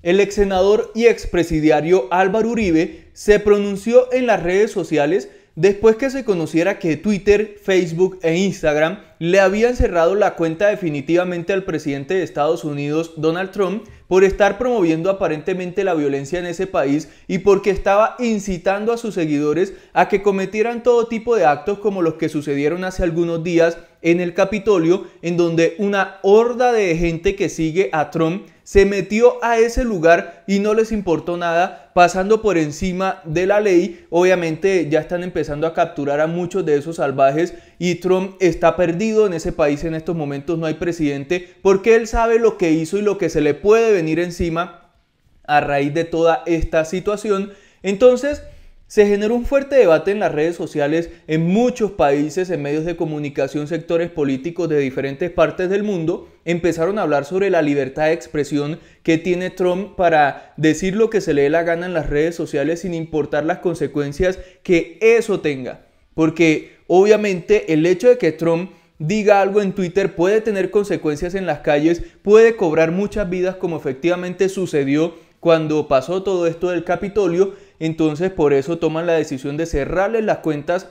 El ex senador y expresidiario Álvaro Uribe se pronunció en las redes sociales después que se conociera que Twitter, Facebook e Instagram le habían cerrado la cuenta definitivamente al presidente de Estados Unidos, Donald Trump, por estar promoviendo aparentemente la violencia en ese país y porque estaba incitando a sus seguidores a que cometieran todo tipo de actos como los que sucedieron hace algunos días en el Capitolio, en donde una horda de gente que sigue a Trump se metió a ese lugar y no les importó nada, pasando por encima de la ley. Obviamente ya están empezando a capturar a muchos de esos salvajes y Trump está perdido en ese país en estos momentos, no hay presidente, porque él sabe lo que hizo y lo que se le puede venir encima a raíz de toda esta situación. Entonces, se generó un fuerte debate en las redes sociales, en muchos países, en medios de comunicación, sectores políticos de diferentes partes del mundo. Empezaron a hablar sobre la libertad de expresión que tiene Trump para decir lo que se le dé la gana en las redes sociales sin importar las consecuencias que eso tenga. Porque obviamente el hecho de que Trump diga algo en Twitter puede tener consecuencias en las calles, puede cobrar muchas vidas como efectivamente sucedió cuando pasó todo esto del Capitolio. Entonces por eso toman la decisión de cerrarle las cuentas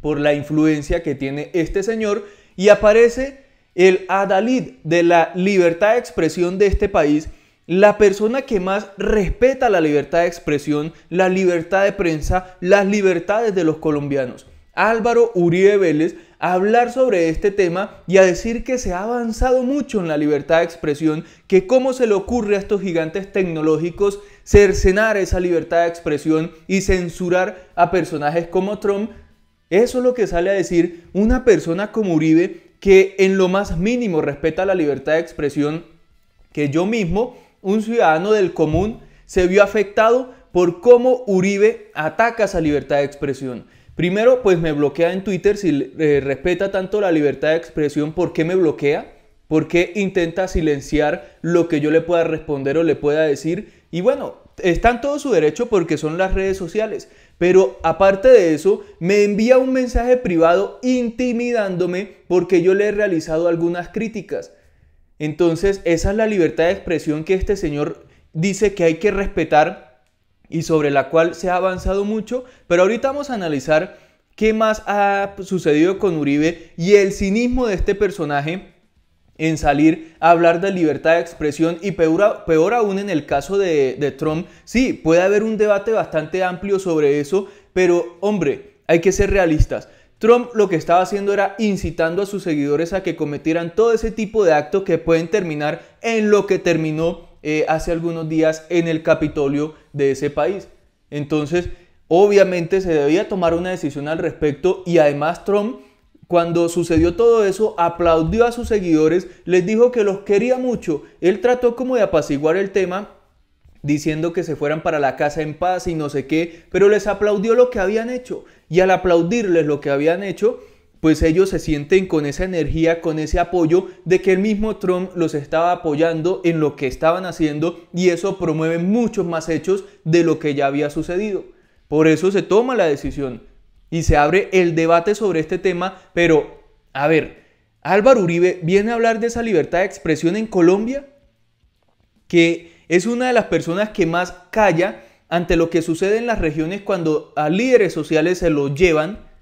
por la influencia que tiene este señor y aparece el adalid de la libertad de expresión de este país, la persona que más respeta la libertad de expresión, la libertad de prensa, las libertades de los colombianos. Álvaro Uribe Vélez a hablar sobre este tema y a decir que se ha avanzado mucho en la libertad de expresión, que cómo se le ocurre a estos gigantes tecnológicos cercenar esa libertad de expresión y censurar a personajes como Trump. Eso es lo que sale a decir una persona como Uribe que en lo más mínimo respeta la libertad de expresión, que yo mismo, un ciudadano del común, se vio afectado por cómo Uribe ataca esa libertad de expresión. Primero, pues me bloquea en Twitter si eh, respeta tanto la libertad de expresión, ¿por qué me bloquea? ¿Por qué intenta silenciar lo que yo le pueda responder o le pueda decir? Y bueno, está en todo su derecho porque son las redes sociales. Pero aparte de eso, me envía un mensaje privado intimidándome porque yo le he realizado algunas críticas. Entonces, esa es la libertad de expresión que este señor dice que hay que respetar y sobre la cual se ha avanzado mucho, pero ahorita vamos a analizar qué más ha sucedido con Uribe y el cinismo de este personaje en salir a hablar de libertad de expresión y peor, peor aún en el caso de, Trump. Sí, puede haber un debate bastante amplio sobre eso, pero hombre, hay que ser realistas. Trump lo que estaba haciendo era incitando a sus seguidores a que cometieran todo ese tipo de actos que pueden terminar en lo que terminó eh, hace algunos días en el Capitolio de ese país. Entonces, obviamente se debía tomar una decisión al respecto y además Trump, cuando sucedió todo eso, aplaudió a sus seguidores, les dijo que los quería mucho. Él trató como de apaciguar el tema diciendo que se fueran para la casa en paz y no sé qué, pero les aplaudió lo que habían hecho. Y al aplaudirles lo que habían hecho, pues ellos se sienten con esa energía, con ese apoyo de que el mismo Trump los estaba apoyando en lo que estaban haciendo y eso promueve muchos más hechos de lo que ya había sucedido. Por eso se toma la decisión y se abre el debate sobre este tema, pero a ver, Álvaro Uribe viene a hablar de esa libertad de expresión en Colombia, que es una de las personas que más calla ante lo que sucede en las regiones cuando a líderes sociales se los llevan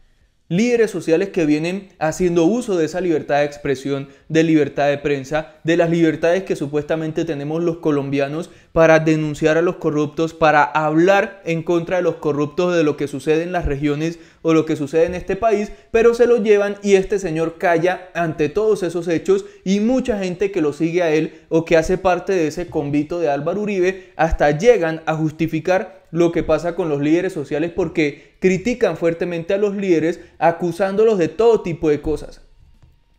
líderes sociales que vienen haciendo uso de esa libertad de expresión, de libertad de prensa, de las libertades que supuestamente tenemos los colombianos para denunciar a los corruptos, para hablar en contra de los corruptos de lo que sucede en las regiones o lo que sucede en este país, pero se lo llevan y este señor calla ante todos esos hechos y mucha gente que lo sigue a él o que hace parte de ese convito de Álvaro Uribe hasta llegan a justificar lo que pasa con los líderes sociales porque critican fuertemente a los líderes acusándolos de todo tipo de cosas.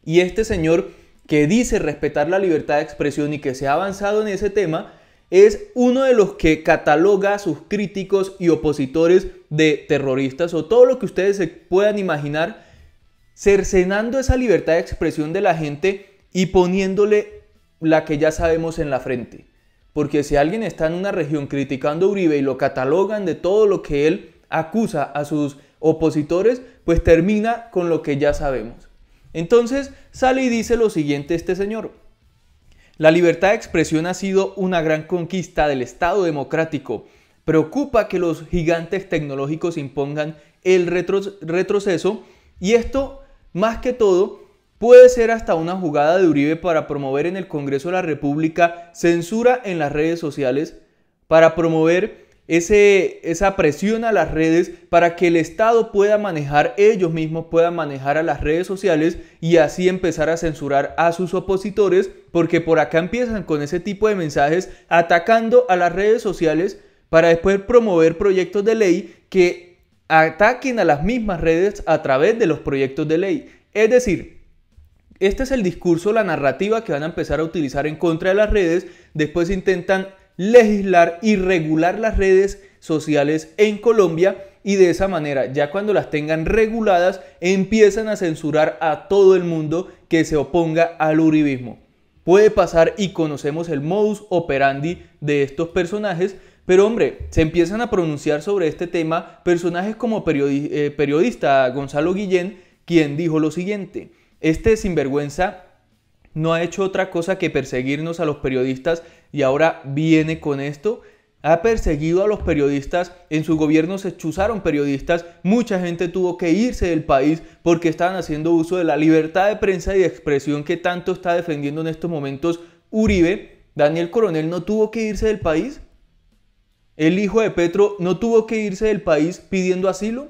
Y este señor que dice respetar la libertad de expresión y que se ha avanzado en ese tema, es uno de los que cataloga a sus críticos y opositores de terroristas o todo lo que ustedes se puedan imaginar, cercenando esa libertad de expresión de la gente y poniéndole la que ya sabemos en la frente. Porque si alguien está en una región criticando a Uribe y lo catalogan de todo lo que él acusa a sus opositores, pues termina con lo que ya sabemos. Entonces sale y dice lo siguiente este señor. La libertad de expresión ha sido una gran conquista del Estado democrático. Preocupa que los gigantes tecnológicos impongan el retroceso y esto, más que todo, puede ser hasta una jugada de Uribe para promover en el Congreso de la República censura en las redes sociales, para promover ese, esa presión a las redes para que el Estado pueda manejar, ellos mismos puedan manejar a las redes sociales y así empezar a censurar a sus opositores, porque por acá empiezan con ese tipo de mensajes atacando a las redes sociales para después promover proyectos de ley que ataquen a las mismas redes a través de los proyectos de ley. Es decir, este es el discurso, la narrativa que van a empezar a utilizar en contra de las redes, después intentan legislar y regular las redes sociales en Colombia y de esa manera, ya cuando las tengan reguladas, empiezan a censurar a todo el mundo que se oponga al uribismo. Puede pasar y conocemos el modus operandi de estos personajes, pero hombre, se empiezan a pronunciar sobre este tema personajes como eh, periodista Gonzalo Guillén, quien dijo lo siguiente, este sinvergüenza no ha hecho otra cosa que perseguirnos a los periodistas y ahora viene con esto. Ha perseguido a los periodistas, en su gobierno se chuzaron periodistas, mucha gente tuvo que irse del país porque estaban haciendo uso de la libertad de prensa y de expresión que tanto está defendiendo en estos momentos Uribe. Daniel Coronel no tuvo que irse del país. El hijo de Petro no tuvo que irse del país pidiendo asilo.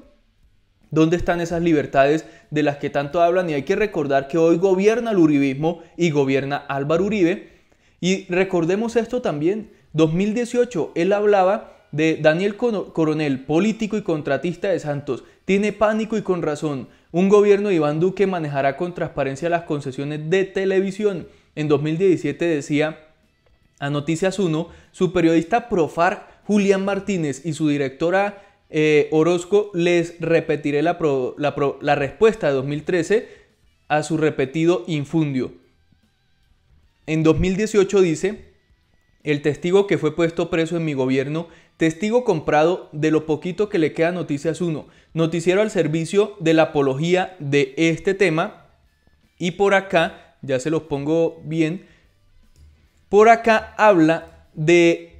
¿Dónde están esas libertades de las que tanto hablan? Y hay que recordar que hoy gobierna el Uribismo y gobierna Álvaro Uribe y recordemos esto también, 2018 él hablaba de Daniel Coronel, político y contratista de Santos, tiene pánico y con razón. Un gobierno de Iván Duque manejará con transparencia las concesiones de televisión. En 2017 decía a Noticias 1, su periodista Profar Julián Martínez y su directora eh, Orozco les repetiré la, la respuesta de 2013 a su repetido infundio. En 2018 dice, el testigo que fue puesto preso en mi gobierno, testigo comprado de lo poquito que le queda Noticias 1, noticiero al servicio de la apología de este tema. Y por acá, ya se los pongo bien, por acá habla de...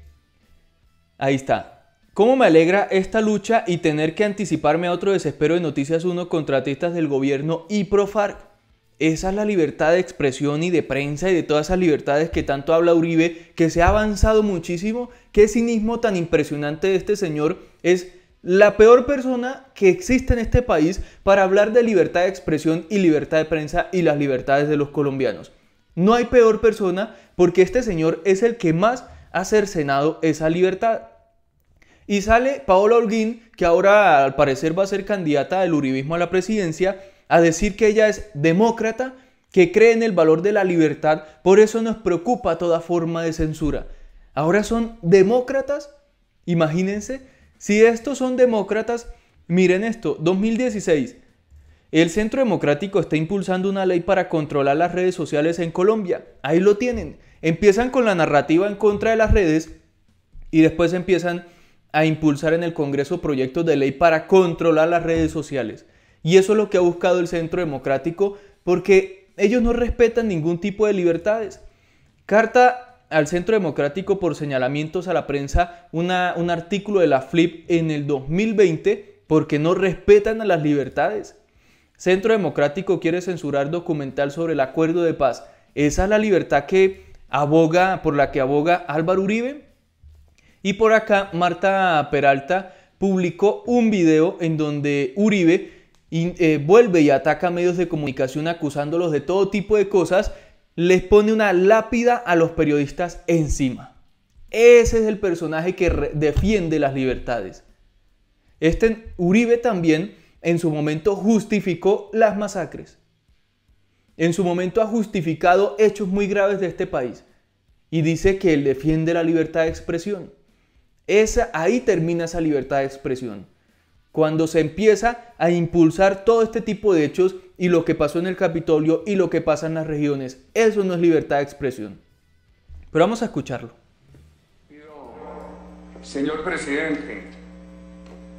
Ahí está. ¿Cómo me alegra esta lucha y tener que anticiparme a otro desespero de Noticias 1 contratistas del gobierno y Profarc? Esa es la libertad de expresión y de prensa y de todas esas libertades que tanto habla Uribe, que se ha avanzado muchísimo. Qué cinismo tan impresionante de este señor es la peor persona que existe en este país para hablar de libertad de expresión y libertad de prensa y las libertades de los colombianos. No hay peor persona porque este señor es el que más ha cercenado esa libertad. Y sale Paola Holguín, que ahora al parecer va a ser candidata del Uribismo a la presidencia, a decir que ella es demócrata, que cree en el valor de la libertad, por eso nos preocupa toda forma de censura. Ahora son demócratas, imagínense, si estos son demócratas, miren esto, 2016, el Centro Democrático está impulsando una ley para controlar las redes sociales en Colombia, ahí lo tienen, empiezan con la narrativa en contra de las redes y después empiezan a impulsar en el Congreso proyectos de ley para controlar las redes sociales. Y eso es lo que ha buscado el Centro Democrático porque ellos no respetan ningún tipo de libertades. Carta al Centro Democrático por señalamientos a la prensa, un artículo de la FLIP en el 2020 porque no respetan a las libertades. Centro Democrático quiere censurar documental sobre el acuerdo de paz. Esa es la libertad que aboga, por la que aboga Álvaro Uribe. Y por acá Marta Peralta publicó un video en donde Uribe y, eh, vuelve y ataca a medios de comunicación acusándolos de todo tipo de cosas, les pone una lápida a los periodistas encima. Ese es el personaje que defiende las libertades. Este Uribe también en su momento justificó las masacres. En su momento ha justificado hechos muy graves de este país y dice que él defiende la libertad de expresión. Esa, ahí termina esa libertad de expresión. Cuando se empieza a impulsar todo este tipo de hechos y lo que pasó en el Capitolio y lo que pasa en las regiones, eso no es libertad de expresión. Pero vamos a escucharlo. Señor presidente,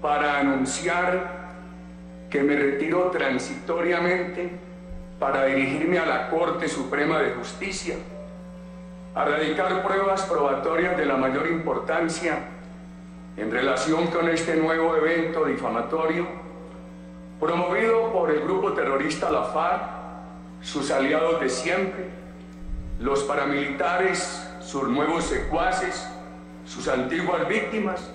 para anunciar que me retiro transitoriamente para dirigirme a la Corte Suprema de Justicia a radicar pruebas probatorias de la mayor importancia en relación con este nuevo evento difamatorio promovido por el grupo terrorista La FARC, sus aliados de siempre, los paramilitares, sus nuevos secuaces, sus antiguas víctimas,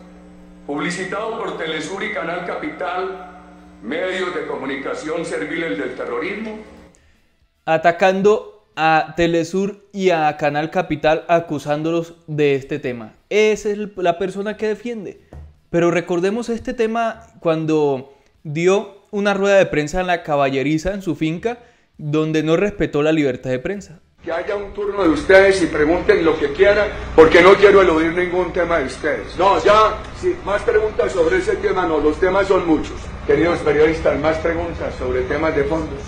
publicitado por Telesur y Canal Capital, medios de comunicación serviles del terrorismo. Atacando a Telesur y a Canal Capital acusándolos de este tema es la persona que defiende. Pero recordemos este tema cuando dio una rueda de prensa en la caballeriza, en su finca, donde no respetó la libertad de prensa. Que haya un turno de ustedes y pregunten lo que quieran, porque no quiero eludir ningún tema de ustedes. No, ya, más preguntas sobre ese tema no, los temas son muchos. Queridos periodistas, más preguntas sobre temas de fondos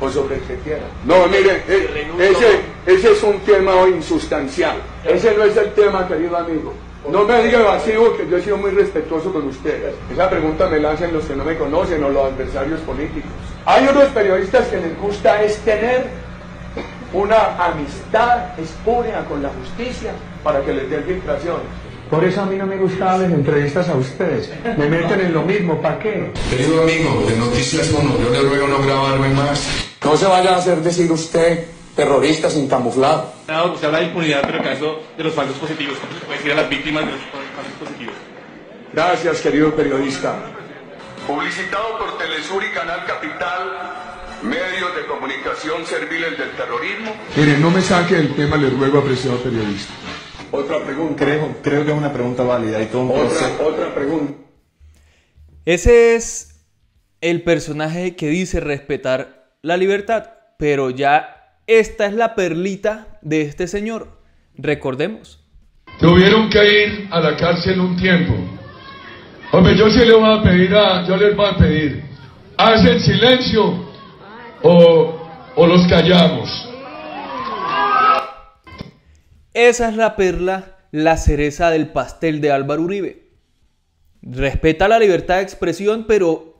o sobre el que quiera. No, mire, eh, ese, ese es un tema insustancial. Ese no es el tema, querido amigo. No me diga vacío, que yo he sido muy respetuoso con ustedes. Esa pregunta me la hacen los que no me conocen o los adversarios políticos. Hay unos periodistas que les gusta es tener una amistad espúrea con la justicia para que les den filtraciones. Por eso a mí no me gustaban las entrevistas a ustedes. Me meten en lo mismo, ¿para qué? Querido amigo, de Noticias 1, yo le ruego no grabarme más. No se vaya a hacer decir usted terrorista sin camuflado. No, se habla de impunidad, pero en caso de los falsos positivos, ¿cómo se puede decir a las víctimas de los falsos positivos? Gracias, querido periodista. Publicitado por Telesur y Canal Capital, medios de comunicación serviles del terrorismo. Mire, no me saque el tema, le ruego, apreciado periodista. Otra pregunta. Creo, creo que es una pregunta válida y todo otra pregunta. Ese es el personaje que dice respetar la libertad. Pero ya esta es la perlita de este señor. Recordemos. Tuvieron que ir a la cárcel un tiempo. Hombre, yo sí le voy a pedir a, yo les voy a pedir, hacen silencio o, o los callamos. Esa es la perla, la cereza del pastel de Álvaro Uribe. Respeta la libertad de expresión, pero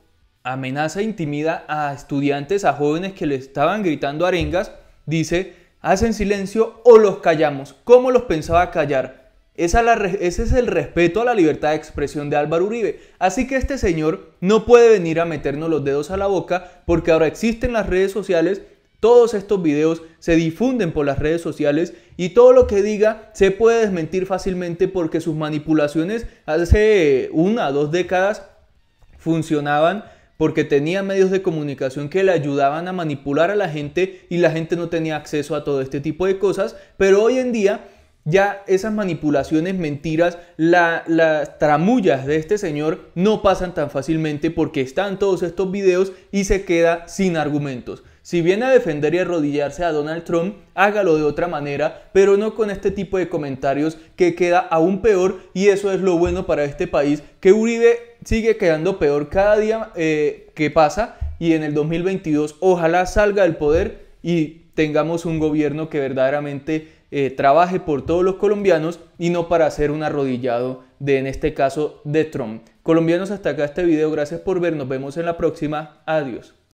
amenaza e intimida a estudiantes, a jóvenes que le estaban gritando arengas, dice, hacen silencio o los callamos. ¿Cómo los pensaba callar? Esa ese es el respeto a la libertad de expresión de Álvaro Uribe. Así que este señor no puede venir a meternos los dedos a la boca porque ahora existen las redes sociales, todos estos videos se difunden por las redes sociales y todo lo que diga se puede desmentir fácilmente porque sus manipulaciones hace una o dos décadas funcionaban porque tenía medios de comunicación que le ayudaban a manipular a la gente y la gente no tenía acceso a todo este tipo de cosas, pero hoy en día ya esas manipulaciones, mentiras, las tramullas de este señor no pasan tan fácilmente porque están todos estos videos y se queda sin argumentos. Si viene a defender y arrodillarse a Donald Trump, hágalo de otra manera, pero no con este tipo de comentarios que queda aún peor y eso es lo bueno para este país, que Uribe sigue quedando peor cada día eh, que pasa y en el 2022 ojalá salga del poder y tengamos un gobierno que verdaderamente eh, trabaje por todos los colombianos y no para hacer un arrodillado de, en este caso, de Trump. Colombianos, hasta acá este video. Gracias por ver. Nos vemos en la próxima. Adiós.